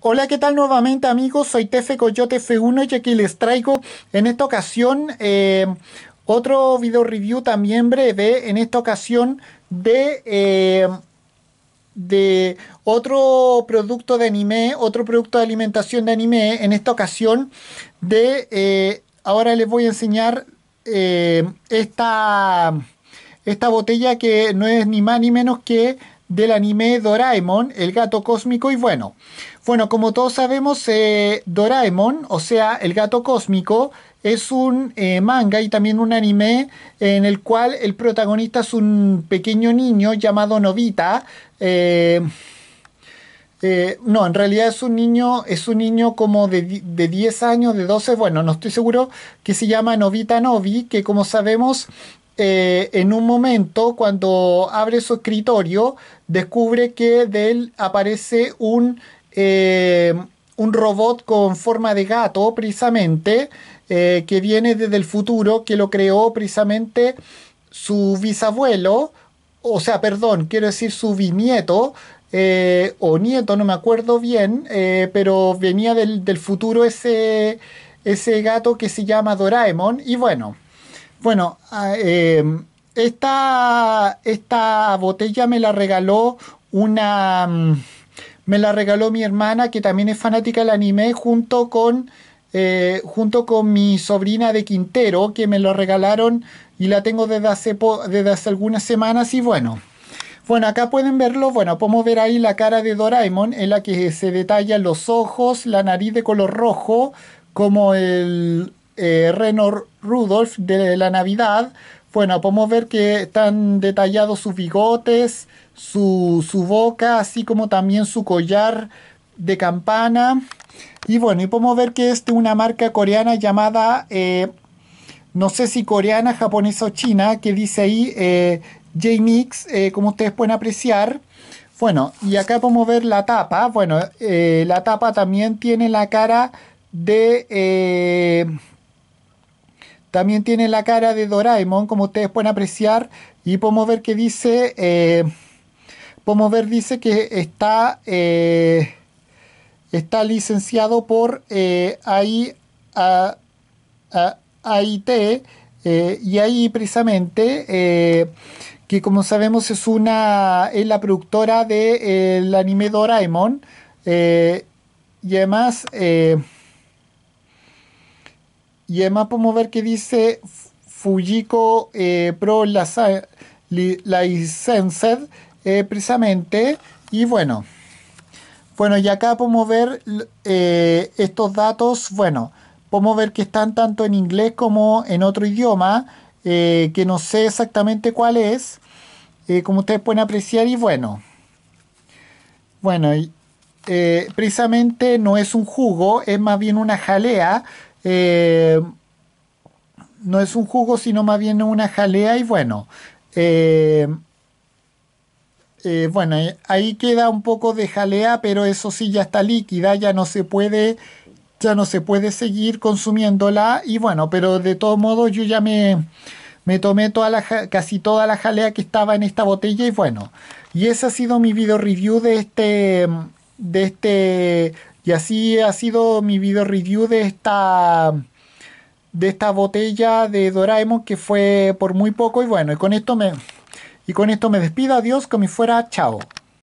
Hola, ¿qué tal nuevamente amigos? Soy Tefe Coyote F1 y aquí les traigo en esta ocasión eh, otro video review también breve, en esta ocasión de... Eh, de otro producto de anime, otro producto de alimentación de anime, en esta ocasión de, eh, ahora les voy a enseñar esta, esta botella que no es ni más ni menos que del anime Doraemon, el gato cósmico y bueno. Bueno, como todos sabemos, eh, Doraemon, o sea, el gato cósmico, es un eh, manga y también un anime en el cual el protagonista es un pequeño niño llamado Novita. Eh, no, en realidad es un niño, es un niño como de, de, 10 años, de 12, bueno, no estoy seguro, que se llama Novita Novi, que como sabemos eh, en un momento, cuando abre su escritorio, descubre que de él aparece un, eh, un robot con forma de gato, precisamente, eh, que viene desde el futuro, que lo creó precisamente su bisabuelo, o sea, perdón, quiero decir su bisnieto, o nieto, no me acuerdo bien, pero venía del, futuro ese, ese gato que se llama Doraemon. Y bueno, bueno, ah, em, esta, botella me la regaló una... Mm, me la regaló mi hermana, que también es fanática del anime, junto con, eh, junto con mi sobrina de Quintero, que me lo regalaron y la tengo desde hace, desde hace algunas semanas y bueno. Bueno, acá pueden verlo, bueno, podemos ver ahí la cara de Doraemon en la que se detalla los ojos, la nariz de color rojo, como el, eh, Renor Rudolph de la Navidad. Bueno, podemos ver que están detallados sus bigotes, su, boca, así como también su collar de campana. Y bueno, y podemos ver que es de una marca coreana llamada, eh, no sé si coreana, japonesa o china, que dice ahí eh, J-Mix, eh, como ustedes pueden apreciar. Bueno, y acá podemos ver la tapa. Bueno, la tapa también tiene la cara de también tiene la cara de Doraemon, como ustedes pueden apreciar, y podemos ver que dice, eh, podemos ver dice que está, eh, está licenciado por eh, AIT, y ahí precisamente, que como sabemos es, una, la productora del anime Doraemon, y además... Y además podemos ver que dice Fujiko eh, Pro Licensed eh, precisamente. Y bueno, bueno, y acá podemos ver eh, estos datos. Bueno, podemos ver que están tanto en inglés como en otro idioma, eh, que no sé exactamente cuál es, como ustedes pueden apreciar. Y bueno, bueno, precisamente no es un jugo, es más bien una jalea. Eh, no es un jugo, sino más bien una jalea y bueno. Eh, eh, bueno, ahí queda un poco de jalea, pero eso sí ya está líquida, ya no se puede, ya no se puede seguir consumiéndola y bueno, pero de todo modo yo ya me, me tomé toda la, casi toda la jalea que estaba en esta botella y bueno, y ese ha sido mi video review de este, de este y así ha sido mi video review de esta de esta botella de Doraemon que fue por muy poco y bueno, y con esto me y con esto me despido, adiós, como fuera, chao.